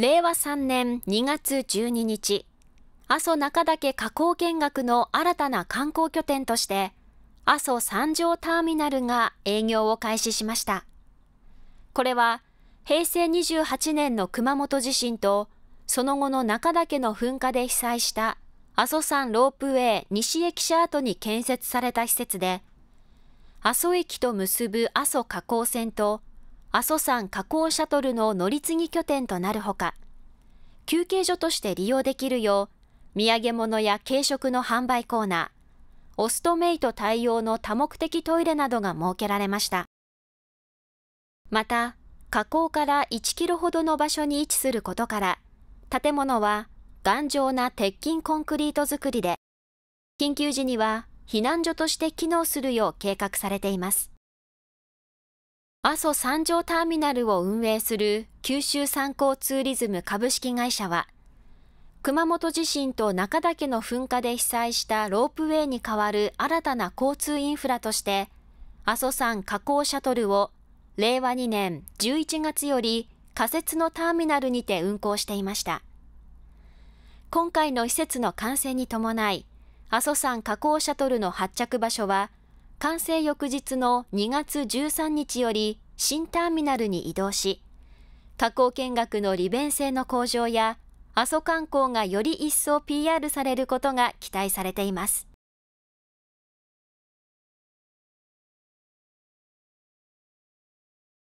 令和3年2月12日、阿蘇中岳河口見学の新たな観光拠点として、阿蘇三条ターミナルが営業を開始しました。これは、平成28年の熊本地震と、その後の中岳の噴火で被災した阿蘇山ロープウェイ西駅舎跡に建設された施設で、阿蘇駅と結ぶ阿蘇河口線と、阿蘇山河口シャトルの乗り継ぎ拠点となるほか、休憩所として利用できるよう、土産物や軽食の販売コーナー、オストメイト対応の多目的トイレなどが設けられました。また、河口から1キロほどの場所に位置することから、建物は頑丈な鉄筋コンクリート造りで、緊急時には避難所として機能するよう計画されています。阿蘇三条ターミナルを運営する九州参考ツーリズム株式会社は、熊本地震と中岳の噴火で被災したロープウェイに代わる新たな交通インフラとして、阿蘇山加工シャトルを令和2年11月より仮設のターミナルにて運行していました。今回の施設の完成に伴い、阿蘇山加工シャトルの発着場所は、完成翌日の2月13日より新ターミナルに移動し、加工見学の利便性の向上や阿蘇観光がより一層 PR されることが期待されています。